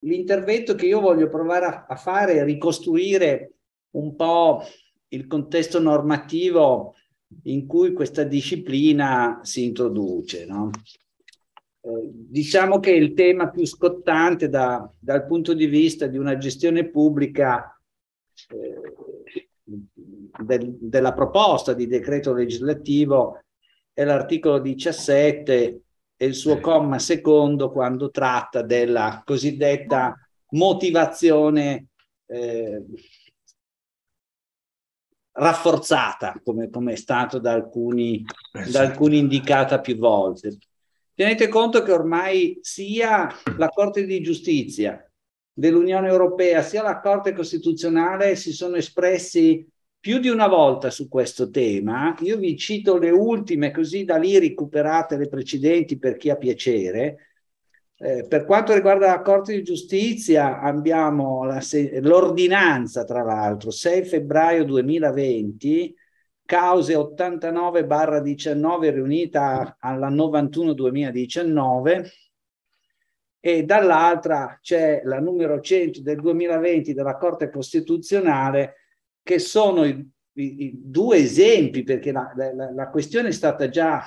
l'intervento che io voglio provare a, a fare è ricostruire un po' il contesto normativo in cui questa disciplina si introduce. No? Eh, diciamo che il tema più scottante da, dal punto di vista di una gestione pubblica eh, del, della proposta di decreto legislativo è l'articolo 17 e il suo comma secondo quando tratta della cosiddetta motivazione eh, rafforzata, come, come, è stato da alcuni, eh, da alcuni indicata più volte. Tenete conto che ormai sia la Corte di Giustizia dell'Unione Europea sia la Corte Costituzionale si sono espressi più di una volta su questo tema, io vi cito le ultime così da lì recuperate le precedenti per chi ha piacere. Eh, per quanto riguarda la Corte di Giustizia abbiamo la se- l'ordinanza, tra l'altro, 6 febbraio 2020, cause 89-19 riunita alla 91-2019 e dall'altra c'è la numero 100 del 2020 della Corte Costituzionale che sono i, i, i due esempi, perché la, la, la questione è stata già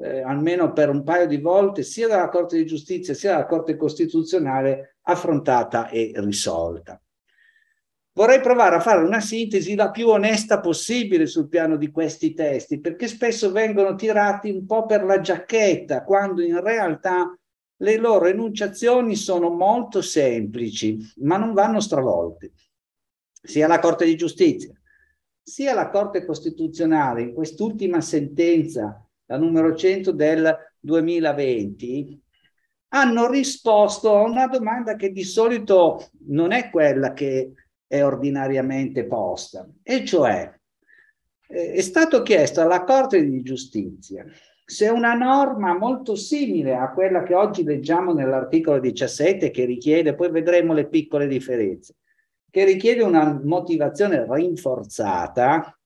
eh, almeno per un paio di volte, sia dalla Corte di Giustizia sia dalla Corte Costituzionale, affrontata e risolta. Vorrei provare a fare una sintesi la più onesta possibile sul piano di questi testi, perché spesso vengono tirati un po' per la giacchetta, quando in realtà le loro enunciazioni sono molto semplici, ma non vanno stravolte sia la Corte di Giustizia, sia la Corte Costituzionale in quest'ultima sentenza, la numero 100 del 2020, hanno risposto a una domanda che di solito non è quella che è ordinariamente posta, e cioè eh, è stato chiesto alla Corte di Giustizia se una norma molto simile a quella che oggi leggiamo nell'articolo 17 che richiede, poi vedremo le piccole differenze, che richiede una motivazione rinforzata,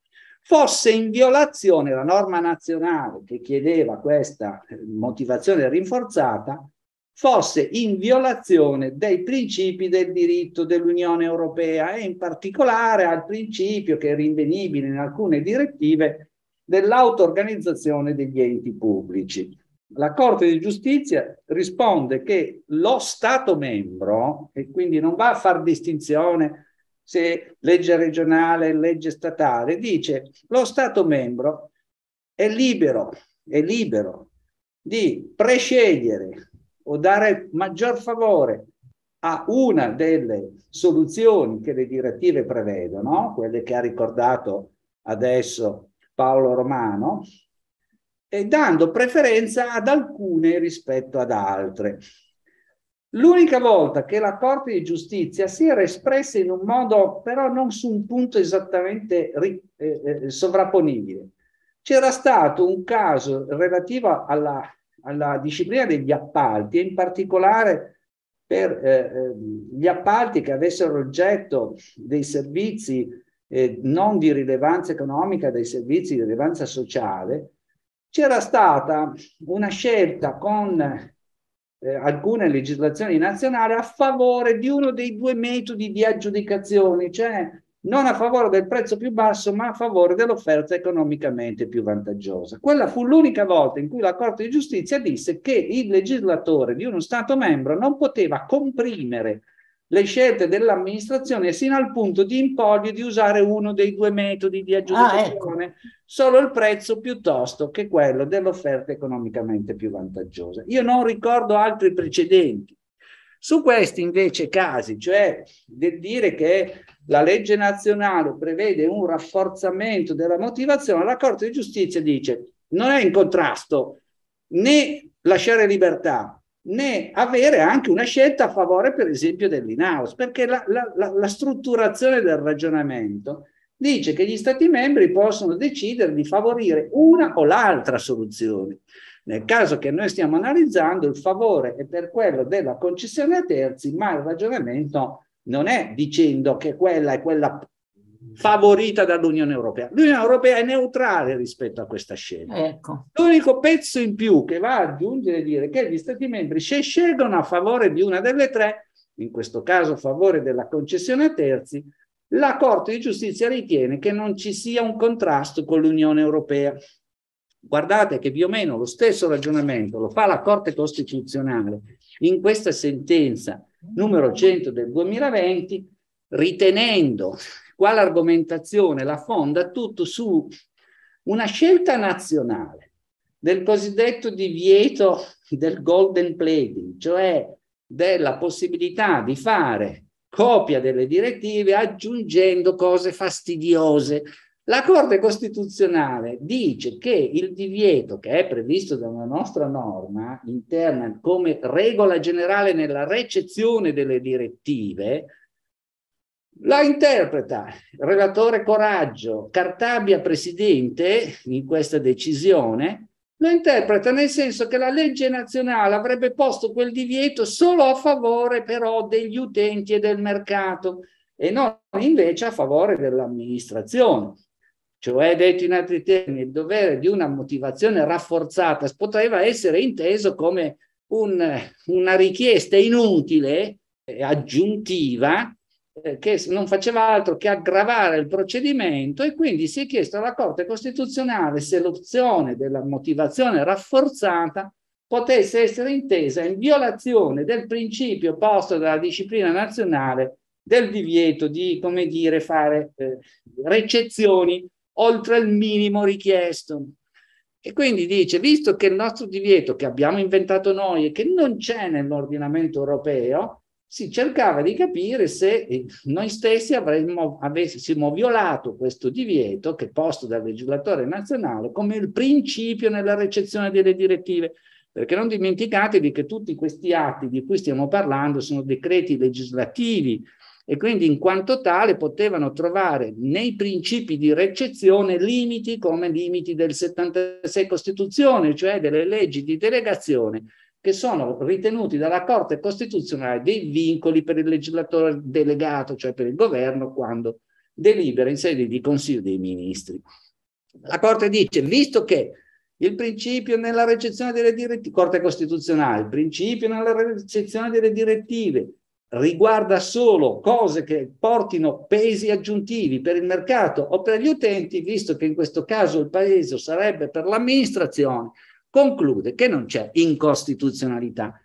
fosse in violazione la norma nazionale che chiedeva questa eh, motivazione rinforzata, fosse in violazione dei principi del diritto dell'Unione Europea e in particolare al principio che è rinvenibile in alcune direttive dell'auto-organizzazione degli enti pubblici la Corte di giustizia risponde che lo Stato membro, e quindi non va a far distinzione se legge regionale, legge statale, dice lo Stato membro è libero, è libero di prescegliere o dare maggior favore a una delle soluzioni che le direttive prevedono, quelle che ha ricordato adesso Paolo Romano, dando preferenza ad alcune rispetto ad altre. L'unica volta che la Corte di Giustizia si era espressa in un modo però non su un punto esattamente ri, eh, eh sovrapponibile. C'era stato un caso relativo alla, alla, disciplina degli appalti e in particolare per eh, eh gli appalti che avessero oggetto dei servizi eh, non di rilevanza economica, dei servizi di rilevanza sociale, c'era stata una scelta con eh, alcune legislazioni nazionali a favore di uno dei due metodi di aggiudicazione, cioè non a favore del prezzo più basso, ma a favore dell'offerta economicamente più vantaggiosa. Quella fu l'unica volta in cui la Corte di Giustizia disse che il legislatore di uno Stato membro non poteva comprimere le scelte dell'amministrazione sino al punto di imporgli di usare uno dei due metodi di aggiudicazione, ah, ecco. solo il prezzo piuttosto che quello dell'offerta economicamente più vantaggiosa. Io non ricordo altri precedenti. Su questi invece casi, cioè del dire che la legge nazionale prevede un rafforzamento della motivazione, la Corte di Giustizia dice non è in contrasto né lasciare libertà né avere anche una scelta a favore, per esempio, dell'in-house, perché la, la, la, la strutturazione del ragionamento dice che gli Stati membri possono decidere di favorire una o l'altra soluzione. Nel caso che noi stiamo analizzando, il favore è per quello della concessione a terzi, ma il ragionamento non è dicendo che quella è quella favorita dall'Unione Europea. L'Unione Europea è neutrale rispetto a questa scelta. Ecco. L'unico pezzo in più che va ad aggiungere è dire che gli Stati membri, se scelgono a favore di una delle tre, in questo caso a favore della concessione a terzi, la Corte di giustizia ritiene che non ci sia un contrasto con l'Unione Europea. Guardate che più o meno lo stesso ragionamento lo fa la Corte Costituzionale in questa sentenza numero 100 del 2020, ritenendo quale argomentazione la fonda tutto su una scelta nazionale del cosiddetto divieto del golden plating, cioè della possibilità di fare copia delle direttive aggiungendo cose fastidiose. La Corte Costituzionale dice che il divieto che è previsto da una nostra norma interna come regola generale nella recezione delle direttive la interpreta il relatore Coraggio, Cartabia presidente in questa decisione, la interpreta nel senso che la legge nazionale avrebbe posto quel divieto solo a favore però degli utenti e del mercato e non invece a favore dell'amministrazione. Cioè, detto in altri termini, il dovere di una motivazione rafforzata poteva essere inteso come un, una richiesta inutile, e aggiuntiva, eh, che non faceva altro che aggravare il procedimento e quindi si è chiesto alla Corte Costituzionale se l'opzione della motivazione rafforzata potesse essere intesa in violazione del principio posto dalla disciplina nazionale del divieto di, come dire, fare eh, recezioni oltre il minimo richiesto. E quindi dice, visto che il nostro divieto che abbiamo inventato noi e che non c'è nell'ordinamento europeo, si cercava di capire se eh, noi stessi avremmo, avessimo violato questo divieto che è posto dal legislatore nazionale come il principio nella recezione delle direttive. Perché non dimenticatevi che tutti questi atti di cui stiamo parlando sono decreti legislativi e quindi in quanto tale potevano trovare nei principi di recezione limiti come limiti del 76 Costituzione, cioè delle leggi di delegazione che sono ritenuti dalla Corte Costituzionale dei vincoli per il legislatore delegato, cioè per il governo, quando delibera in sede di Consiglio dei Ministri. La Corte dice, visto che il principio nella recezione delle direttive, Corte Costituzionale, il principio nella recezione delle direttive riguarda solo cose che portino pesi aggiuntivi per il mercato o per gli utenti, visto che in questo caso il Paese sarebbe per l'amministrazione, conclude che non c'è incostituzionalità.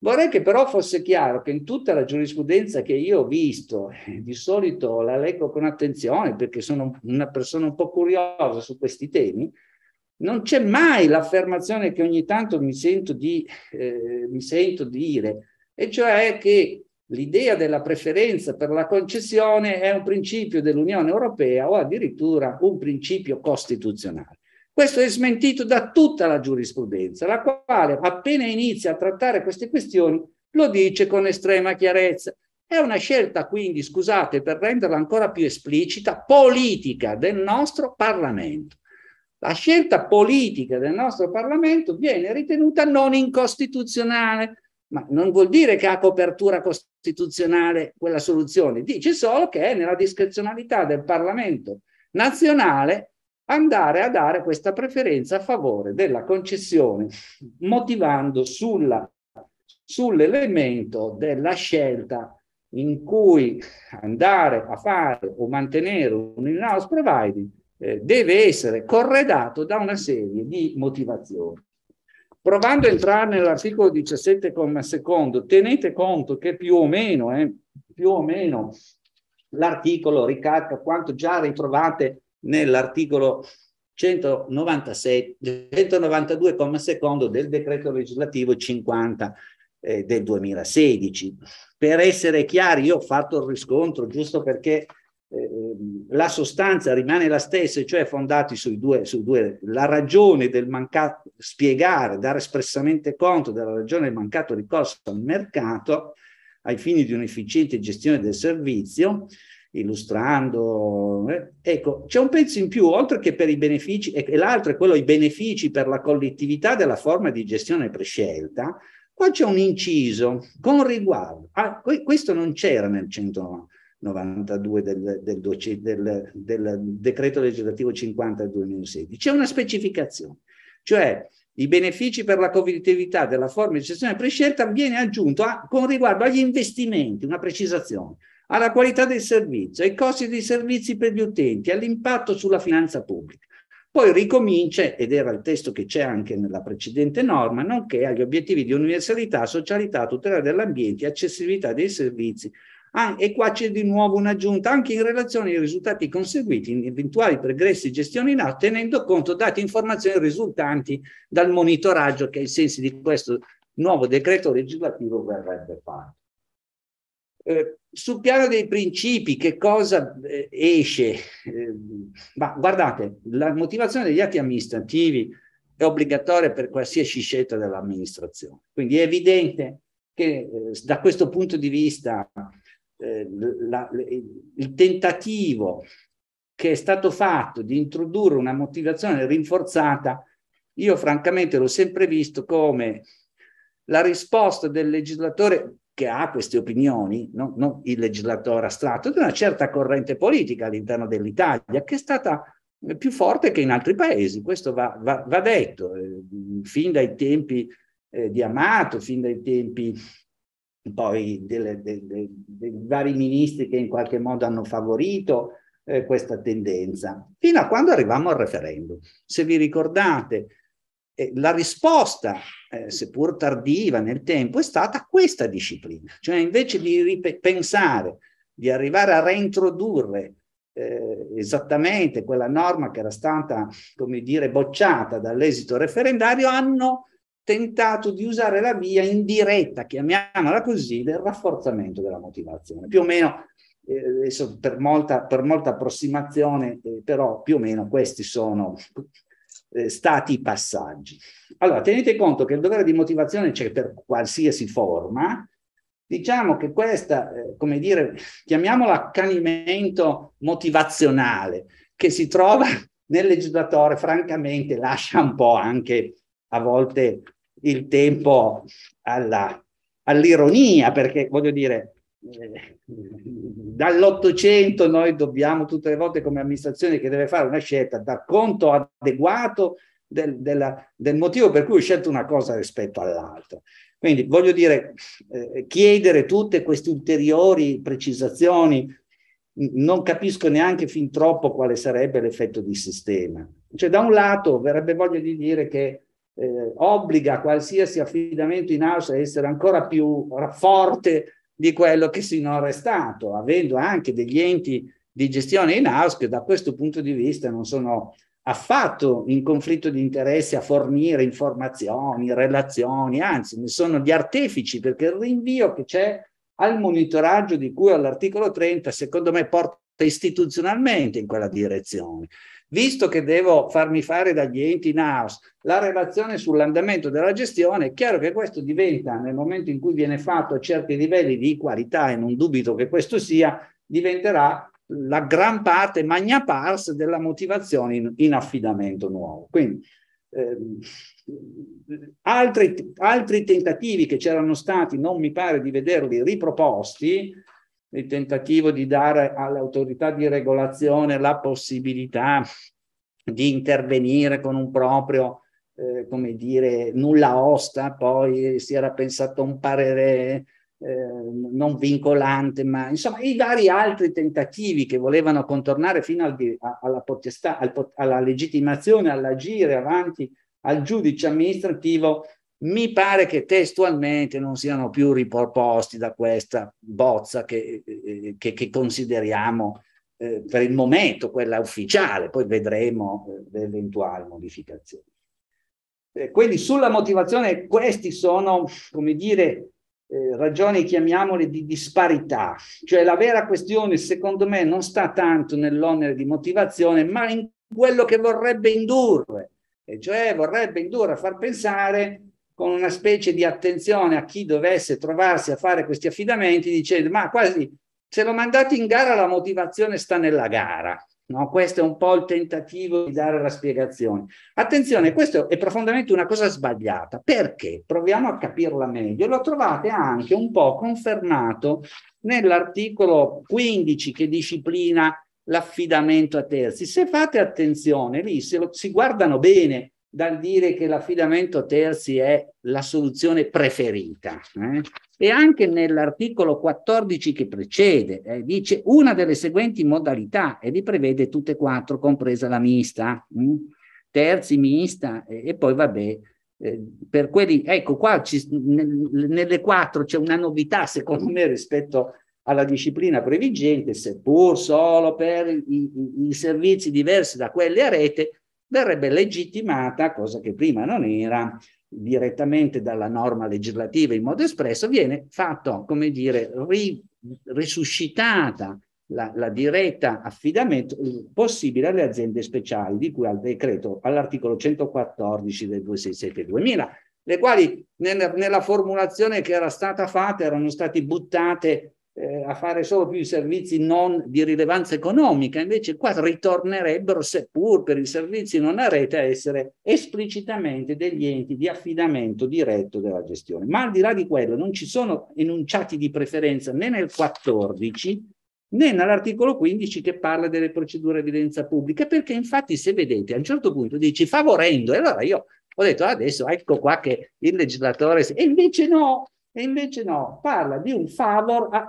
Vorrei che però fosse chiaro che in tutta la giurisprudenza che io ho visto, eh, di solito la leggo con attenzione perché sono una persona un po' curiosa su questi temi, non c'è mai l'affermazione che ogni tanto mi sento, di, eh, mi sento dire, e cioè che l'idea della preferenza per la concessione è un principio dell'Unione Europea o addirittura un principio costituzionale. Questo è smentito da tutta la giurisprudenza, la quale appena inizia a trattare queste questioni lo dice con estrema chiarezza. È una scelta quindi, scusate, per renderla ancora più esplicita, politica del nostro Parlamento. La scelta politica del nostro Parlamento viene ritenuta non incostituzionale, ma non vuol dire che ha copertura costituzionale quella soluzione, dice solo che è nella discrezionalità del Parlamento nazionale andare a dare questa preferenza a favore della concessione, motivando sulla, sull'elemento della scelta in cui andare a fare o mantenere un in-house providing eh, deve essere corredato da una serie di motivazioni. Provando a entrare nell'articolo 17,2, tenete conto che più o meno, eh, più o meno l'articolo ricalca quanto già ritrovate nell'articolo 192, secondo del decreto legislativo 50 eh, del 2016. Per essere chiari, io ho fatto il riscontro giusto perché eh, la sostanza rimane la stessa, cioè fondati sui due, sui due, la ragione del mancato spiegare, dare espressamente conto della ragione del mancato ricorso al mercato ai fini di un'efficiente gestione del servizio, illustrando. Eh. Ecco, c'è un pezzo in più, oltre che per i benefici, e l'altro è quello i benefici per la collettività della forma di gestione prescelta, qua c'è un inciso con riguardo, a, ah, questo non c'era nel 192 del, del, del, del decreto legislativo 50 del 2016, c'è una specificazione, cioè i benefici per la collettività della forma di gestione prescelta viene aggiunto a, con riguardo agli investimenti, una precisazione alla qualità del servizio, ai costi dei servizi per gli utenti, all'impatto sulla finanza pubblica. Poi ricomincia, ed era il testo che c'è anche nella precedente norma, nonché agli obiettivi di universalità, socialità, tutela dell'ambiente, accessibilità dei servizi. Ah, e qua c'è di nuovo un'aggiunta anche in relazione ai risultati conseguiti in eventuali progressi gestione in atto tenendo conto dati e informazioni risultanti dal monitoraggio che ai sensi di questo nuovo decreto legislativo verrebbe fatto. Eh, sul piano dei principi, che cosa eh, esce? Eh, ma guardate, la motivazione degli atti amministrativi è obbligatoria per qualsiasi scelta dell'amministrazione. Quindi è evidente che eh, da questo punto di vista eh, la, il tentativo che è stato fatto di introdurre una motivazione rinforzata, io francamente l'ho sempre visto come la risposta del legislatore che ha queste opinioni, no? non il legislatore astratto, di una certa corrente politica all'interno dell'Italia che è stata eh, più forte che in altri paesi, questo va, va, va detto, eh, fin dai tempi eh, di Amato, fin dai tempi poi delle, delle, dei vari ministri che in qualche modo hanno favorito eh, questa tendenza, fino a quando arriviamo al referendum. Se vi ricordate, la risposta, eh, seppur tardiva nel tempo, è stata questa disciplina, cioè invece di ripensare, di arrivare a reintrodurre eh, esattamente quella norma che era stata, come dire, bocciata dall'esito referendario, hanno tentato di usare la via indiretta, chiamiamola così, del rafforzamento della motivazione. Più o meno, eh, per molta, per molta approssimazione, eh, però più o meno questi sono, eh, stati passaggi. Allora, tenete conto che il dovere di motivazione c'è per qualsiasi forma, diciamo che questa, eh, come dire, chiamiamola accanimento motivazionale, che si trova nel legislatore, francamente lascia un po' anche a volte il tempo alla, all'ironia, perché voglio dire, eh, dall'Ottocento noi dobbiamo tutte le volte come amministrazione che deve fare una scelta dar conto adeguato del, della, del motivo per cui ho scelto una cosa rispetto all'altra. Quindi voglio dire, eh, chiedere tutte queste ulteriori precisazioni, non capisco neanche fin troppo quale sarebbe l'effetto di sistema. Cioè, da un lato verrebbe voglia di dire che eh, obbliga qualsiasi affidamento in house a essere ancora più forte di quello che sinora è stato, avendo anche degli enti di gestione in house che da questo punto di vista non sono affatto in conflitto di interessi a fornire informazioni, relazioni, anzi ne sono gli artefici perché il rinvio che c'è al monitoraggio di cui all'articolo 30 secondo me porta istituzionalmente in quella direzione. Visto che devo farmi fare dagli enti NAOS la relazione sull'andamento della gestione, è chiaro che questo diventa, nel momento in cui viene fatto a certi livelli di qualità, e non dubito che questo sia, diventerà la gran parte, magna pars, della motivazione in, in affidamento nuovo. Quindi, ehm, altri, altri tentativi che c'erano stati, non mi pare di vederli riproposti, il tentativo di dare all'autorità di regolazione la possibilità di intervenire con un proprio, eh, come dire, nulla osta, poi si era pensato a un parere eh, non vincolante, ma insomma i vari altri tentativi che volevano contornare fino al, alla potestà, al, alla legittimazione, all'agire avanti al giudice amministrativo mi pare che testualmente non siano più riproposti da questa bozza che, eh, che, che consideriamo eh, per il momento quella ufficiale, poi vedremo eh, le eventuali modificazioni. Eh, quindi sulla motivazione questi sono, come dire, eh, ragioni chiamiamole di disparità, cioè la vera questione secondo me non sta tanto nell'onere di motivazione, ma in quello che vorrebbe indurre, e cioè vorrebbe indurre a far pensare con una specie di attenzione a chi dovesse trovarsi a fare questi affidamenti, dicendo ma quasi se lo mandate in gara la motivazione sta nella gara. No? Questo è un po' il tentativo di dare la spiegazione. Attenzione, questo è profondamente una cosa sbagliata. Perché? Proviamo a capirla meglio. Lo trovate anche un po' confermato nell'articolo 15 che disciplina l'affidamento a terzi. Se fate attenzione, lì se lo, si guardano bene dal dire che l'affidamento terzi è la soluzione preferita. Eh? E anche nell'articolo 14 che precede, eh, dice una delle seguenti modalità e li prevede tutte e quattro, compresa la mista, mh? Mm? terzi, mista e, e poi vabbè. Eh, per quelli, ecco qua ci, nelle quattro c'è una novità secondo me rispetto alla disciplina previgente, seppur solo per i, i, i servizi diversi da quelli a rete, verrebbe legittimata, cosa che prima non era, direttamente dalla norma legislativa in modo espresso, viene fatto, come dire, ri, risuscitata la, la, diretta affidamento eh, possibile alle aziende speciali, di cui al decreto, all'articolo 114 del 267-2000, le quali nella formulazione che era stata fatta erano state buttate eh, a fare solo più i servizi non di rilevanza economica, invece qua ritornerebbero, seppur per i servizi non a rete, a essere esplicitamente degli enti di affidamento diretto della gestione. Ma al di là di quello non ci sono enunciati di preferenza né nel 14 né nell'articolo 15 che parla delle procedure di evidenza pubblica, perché infatti se vedete a un certo punto dici favorendo, e allora io ho detto adesso ecco qua che il legislatore, e invece no, e invece no, parla di un favor a,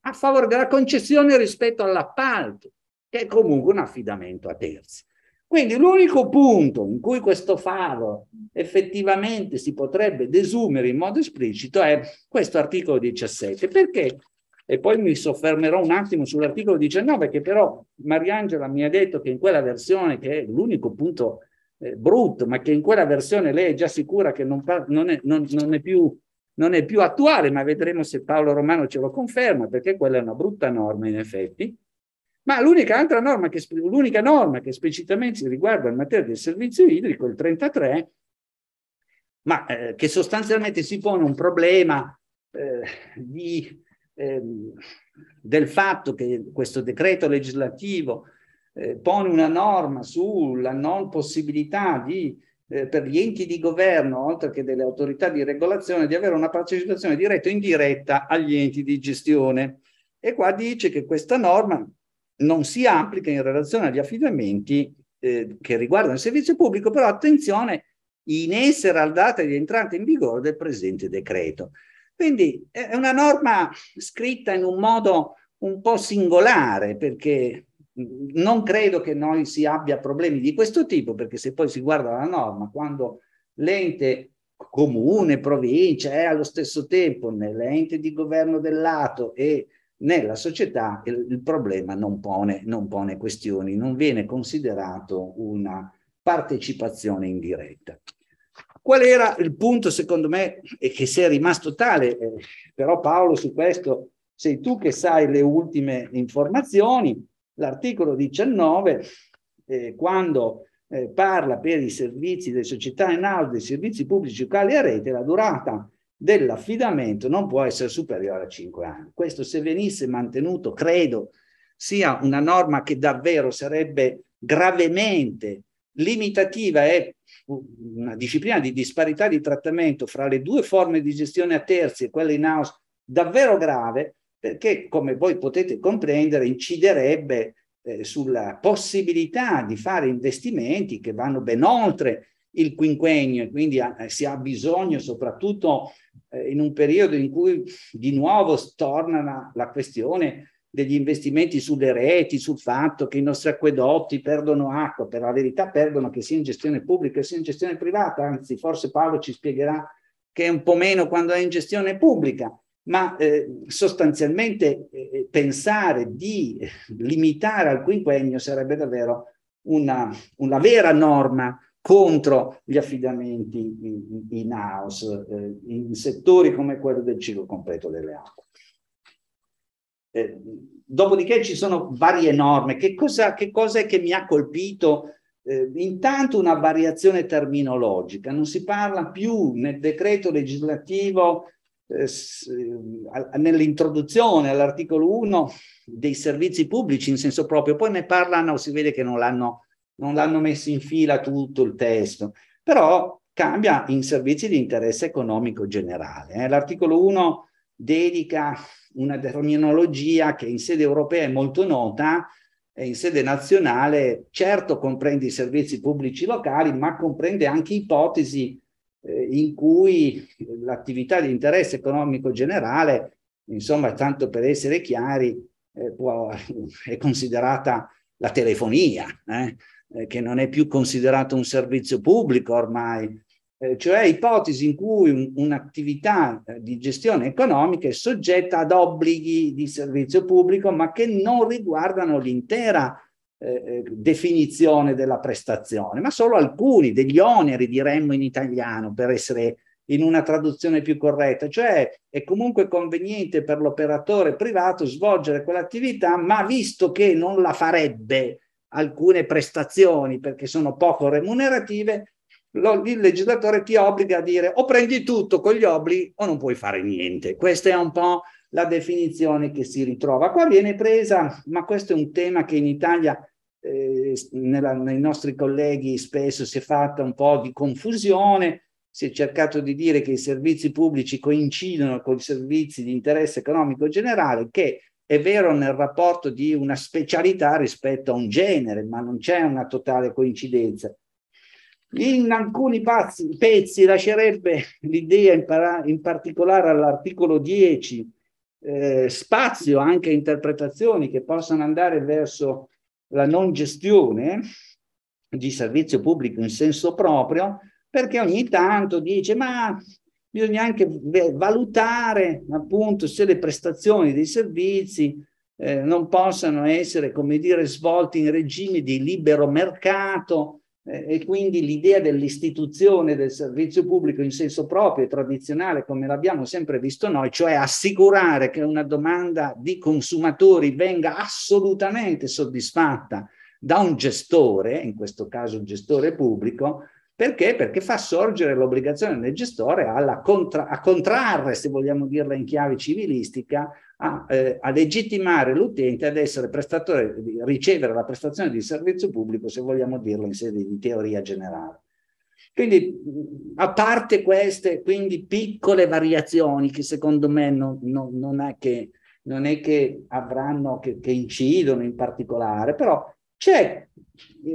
a favore della concessione rispetto all'appalto, che è comunque un affidamento a terzi. Quindi l'unico punto in cui questo favor effettivamente si potrebbe desumere in modo esplicito è questo articolo 17. Perché? E poi mi soffermerò un attimo sull'articolo 19, che però Mariangela mi ha detto che in quella versione, che è l'unico punto eh, brutto, ma che in quella versione lei è già sicura che non, non, è, non, non è più non è più attuale, ma vedremo se Paolo Romano ce lo conferma, perché quella è una brutta norma in effetti. Ma l'unica, altra norma che, l'unica norma che esplicitamente riguarda in materia del servizio idrico, il 33, ma eh, che sostanzialmente si pone un problema eh, di, eh, del fatto che questo decreto legislativo eh, pone una norma sulla non possibilità di eh, per gli enti di governo, oltre che delle autorità di regolazione, di avere una partecipazione diretta o indiretta agli enti di gestione. E qua dice che questa norma non si applica in relazione agli affidamenti eh, che riguardano il servizio pubblico, però attenzione, in essere al data di entrata in vigore del presente decreto. Quindi è una norma scritta in un modo un po' singolare perché non credo che noi si abbia problemi di questo tipo, perché se poi si guarda la norma, quando l'ente comune, provincia è allo stesso tempo nell'ente di governo del lato e nella società, il, il problema non pone, non pone questioni, non viene considerato una partecipazione indiretta. Qual era il punto, secondo me, e che se è rimasto tale, eh, però Paolo su questo sei tu che sai le ultime informazioni, L'articolo 19, eh, quando eh, parla per i servizi delle società in house, dei servizi pubblici locali a rete, la durata dell'affidamento non può essere superiore a 5 anni. Questo se venisse mantenuto, credo, sia una norma che davvero sarebbe gravemente limitativa e una disciplina di disparità di trattamento fra le due forme di gestione a terzi e quelle in house davvero grave, perché come voi potete comprendere inciderebbe eh, sulla possibilità di fare investimenti che vanno ben oltre il quinquennio e quindi ha, eh, si ha bisogno soprattutto eh, in un periodo in cui di nuovo torna la, la questione degli investimenti sulle reti, sul fatto che i nostri acquedotti perdono acqua, per la verità perdono che sia in gestione pubblica che sia in gestione privata, anzi forse Paolo ci spiegherà che è un po' meno quando è in gestione pubblica, ma eh, sostanzialmente eh, eh pensare di eh, limitare al quinquennio sarebbe davvero una, una vera norma contro gli affidamenti in, house eh, in settori come quello del ciclo completo delle acque. Eh, dopodiché ci sono varie norme. Che cosa, che cosa è che mi ha colpito? Eh, intanto una variazione terminologica. Non si parla più nel decreto legislativo eh, eh, nell'introduzione all'articolo 1 dei servizi pubblici in senso proprio, poi ne parlano, si vede che non l'hanno, non l'hanno messo in fila tutto il testo, però cambia in servizi di interesse economico generale. Eh. L'articolo 1 dedica una terminologia che in sede europea è molto nota e in sede nazionale certo comprende i servizi pubblici locali, ma comprende anche ipotesi eh, in cui l'attività di interesse economico generale, insomma, tanto per essere chiari, eh, può, è considerata la telefonia, eh, eh, che non è più considerato un servizio pubblico ormai, eh, cioè ipotesi in cui un, un'attività di gestione economica è soggetta ad obblighi di servizio pubblico, ma che non riguardano l'intera eh, eh, definizione della prestazione, ma solo alcuni degli oneri, diremmo in italiano, per essere in una traduzione più corretta, cioè è comunque conveniente per l'operatore privato svolgere quell'attività, ma visto che non la farebbe alcune prestazioni perché sono poco remunerative, lo, il legislatore ti obbliga a dire o prendi tutto con gli obblighi o non puoi fare niente. Questa è un po' la definizione che si ritrova. Qua viene presa, ma questo è un tema che in Italia eh, nella, nei nostri colleghi spesso si è fatta un po' di confusione, si è cercato di dire che i servizi pubblici coincidono con i servizi di interesse economico generale, che è vero nel rapporto di una specialità rispetto a un genere, ma non c'è una totale coincidenza. In alcuni pazzi, pezzi lascerebbe l'idea, in, para, in particolare all'articolo 10, eh, spazio anche a interpretazioni che possano andare verso la non gestione di servizio pubblico in senso proprio, perché ogni tanto dice ma bisogna anche valutare appunto se le prestazioni dei servizi eh, non possano essere, come dire, svolte in regime di libero mercato, eh, e quindi l'idea dell'istituzione del servizio pubblico in senso proprio e tradizionale, come l'abbiamo sempre visto noi, cioè assicurare che una domanda di consumatori venga assolutamente soddisfatta da un gestore, in questo caso un gestore pubblico, perché? Perché fa sorgere l'obbligazione del gestore contra- a contrarre, se vogliamo dirla in chiave civilistica, a, eh, a, legittimare l'utente ad essere prestatore, ricevere la prestazione di servizio pubblico, se vogliamo dirlo in sede di teoria generale. Quindi, a parte queste quindi piccole variazioni che secondo me non, non, non, è, che, non è, che, avranno, che, che incidono in particolare, però c'è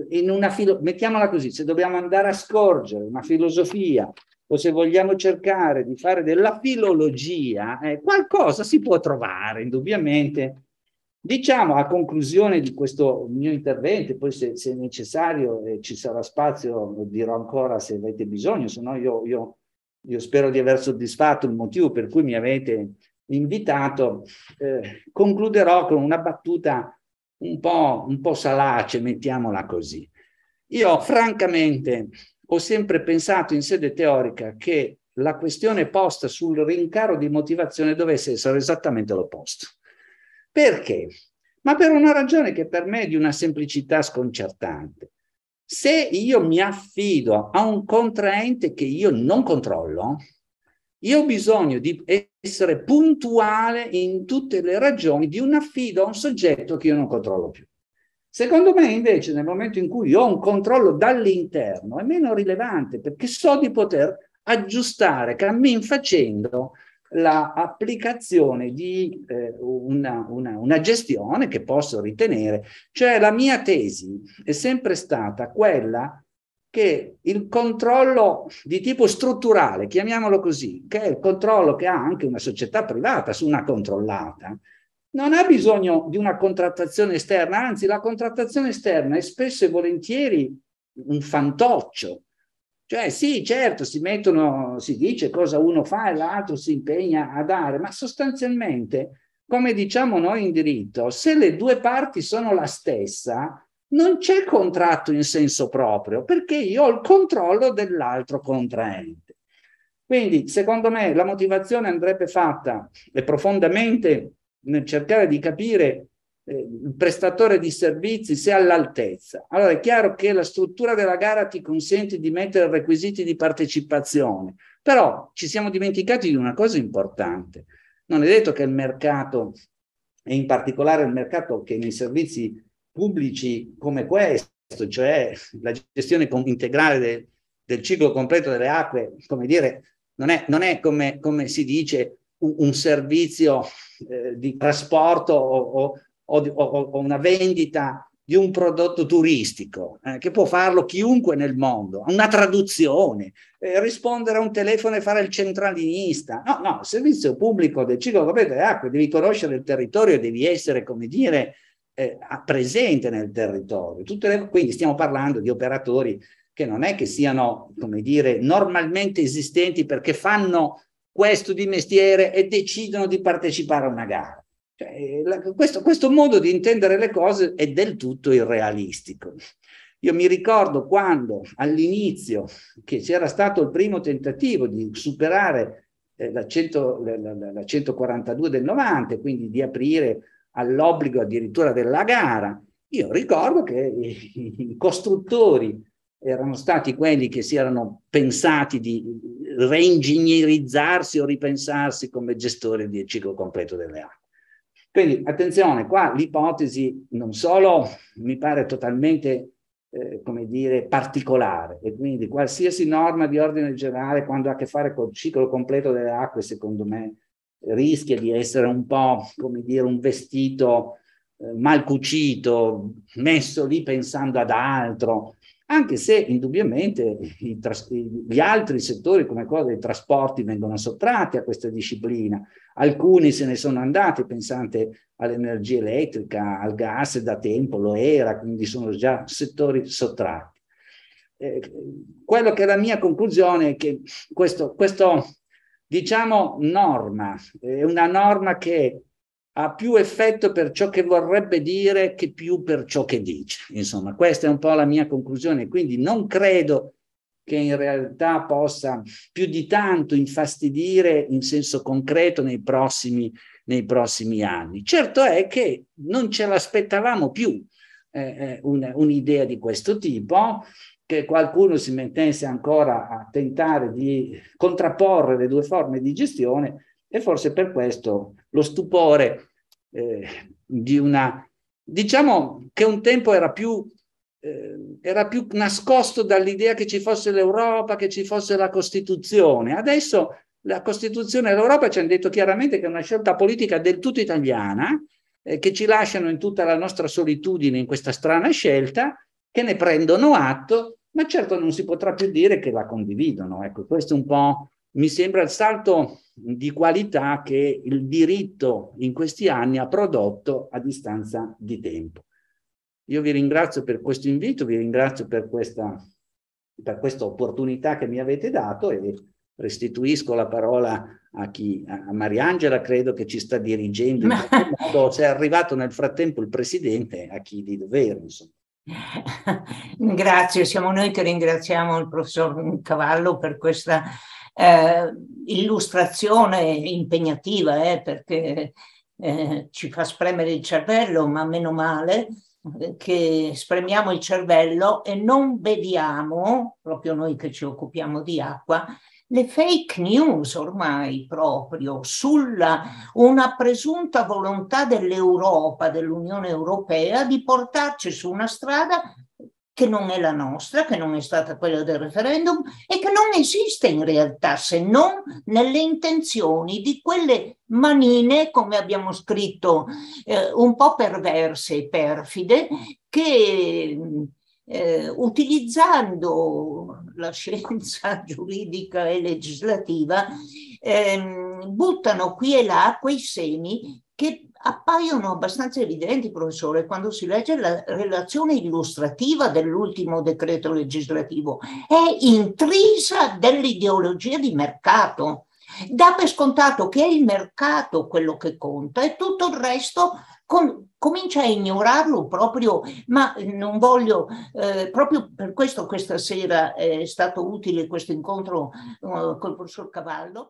in una filo- mettiamola così, se dobbiamo andare a scorgere una filosofia o se vogliamo cercare di fare della filologia, eh, qualcosa si può trovare, indubbiamente. Diciamo a conclusione di questo mio intervento, poi se, se necessario eh, ci sarà spazio, lo dirò ancora se avete bisogno, se no io, io, io, spero di aver soddisfatto il motivo per cui mi avete invitato, eh, concluderò con una battuta un po', un po' salace, mettiamola così. Io francamente ho sempre pensato in sede teorica che la questione posta sul rincaro di motivazione dovesse essere esattamente l'opposto. Perché? Ma per una ragione che per me è di una semplicità sconcertante. Se io mi affido a un contraente che io non controllo, io ho bisogno di essere puntuale in tutte le ragioni di un affido a un soggetto che io non controllo più. Secondo me invece nel momento in cui ho un controllo dall'interno è meno rilevante perché so di poter aggiustare cammin facendo l'applicazione la di eh, una, una, una gestione che posso ritenere. Cioè la mia tesi è sempre stata quella che il controllo di tipo strutturale, chiamiamolo così, che è il controllo che ha anche una società privata su una controllata, non ha bisogno di una contrattazione esterna, anzi la contrattazione esterna è spesso e volentieri un fantoccio. Cioè sì, certo, si mettono, si dice cosa uno fa e l'altro si impegna a dare, ma sostanzialmente, come diciamo noi in diritto, se le due parti sono la stessa, non c'è contratto in senso proprio perché io ho il controllo dell'altro contraente. Quindi, secondo me, la motivazione andrebbe fatta e profondamente nel cercare di capire eh, il prestatore di servizi se è all'altezza. Allora è chiaro che la struttura della gara ti consente di mettere requisiti di partecipazione, però ci siamo dimenticati di una cosa importante. Non è detto che il mercato, e in particolare il mercato che nei servizi pubblici come questo, cioè la gestione integrale de, del ciclo completo delle acque, come dire, non è, non è come, come, si dice un, un servizio eh, di trasporto o, o, o, o, una vendita di un prodotto turistico, eh, che può farlo chiunque nel mondo, una traduzione, eh, rispondere a un telefono e fare il centralinista. No, no, il servizio pubblico del ciclo completo delle acque, devi conoscere il territorio, devi essere, come dire, eh, presente nel territorio. Le, quindi stiamo parlando di operatori che non è che siano, come dire, normalmente esistenti perché fanno questo di mestiere e decidono di partecipare a una gara. Cioè, la, questo, questo modo di intendere le cose è del tutto irrealistico. Io mi ricordo quando all'inizio, che c'era stato il primo tentativo di superare eh, la, 100, la, la, la, 142 del 90, quindi di aprire all'obbligo addirittura della gara. Io ricordo che i costruttori erano stati quelli che si erano pensati di reingegnerizzarsi o ripensarsi come gestore del ciclo completo delle acque. Quindi attenzione, qua l'ipotesi non solo mi pare totalmente, eh, come dire, particolare e quindi qualsiasi norma di ordine generale quando ha a che fare col ciclo completo delle acque, secondo me, rischia di essere un po', come dire, un vestito eh, mal cucito, messo lì pensando ad altro, anche se indubbiamente i, gli altri settori come quello dei trasporti vengono sottratti a questa disciplina. Alcuni se ne sono andati pensate all'energia elettrica, al gas da tempo lo era, quindi sono già settori sottratti. Eh, quello che è la mia conclusione è che questo, questo diciamo, norma, è una norma che ha più effetto per ciò che vorrebbe dire che più per ciò che dice. Insomma, questa è un po' la mia conclusione, quindi non credo che in realtà possa più di tanto infastidire in senso concreto nei prossimi, nei prossimi anni. Certo è che non ce l'aspettavamo più eh, eh un, un'idea di questo tipo che qualcuno si mettesse ancora a tentare di contrapporre le due forme di gestione e forse per questo lo stupore eh, di una... Diciamo che un tempo era più, eh, era più nascosto dall'idea che ci fosse l'Europa, che ci fosse la Costituzione. Adesso la Costituzione e l'Europa ci hanno detto chiaramente che è una scelta politica del tutto italiana, eh, che ci lasciano in tutta la nostra solitudine in questa strana scelta, che ne prendono atto ma certo non si potrà più dire che la condividono. Ecco, questo è un po', mi sembra il salto di qualità che il diritto in questi anni ha prodotto a distanza di tempo. Io vi ringrazio per questo invito, vi ringrazio per questa, per questa opportunità che mi avete dato e restituisco la parola a chi, a Mariangela credo che ci sta dirigendo in qualche modo, se è arrivato nel frattempo il presidente, a chi di dovere, insomma. Grazie, siamo noi che ringraziamo il professor Cavallo per questa eh, illustrazione impegnativa, eh, perché eh, ci fa spremere il cervello, ma meno male eh, che spremiamo il cervello e non vediamo, proprio noi che ci occupiamo di acqua, le fake news ormai proprio sulla una presunta volontà dell'Europa, dell'Unione Europea, di portarci su una strada che non è la nostra, che non è stata quella del referendum e che non esiste in realtà se non nelle intenzioni di quelle manine, come abbiamo scritto, eh, un po' perverse e perfide, che eh, utilizzando la scienza giuridica e legislativa, ehm, buttano qui e là quei semi che appaiono abbastanza evidenti, professore, quando si legge la relazione illustrativa dell'ultimo decreto legislativo. È intrisa dell'ideologia di mercato. Dà per scontato che è il mercato quello che conta e tutto il resto com- comincia a ignorarlo proprio, ma non voglio, eh, proprio per questo questa sera è stato utile questo incontro eh, col professor Cavallo.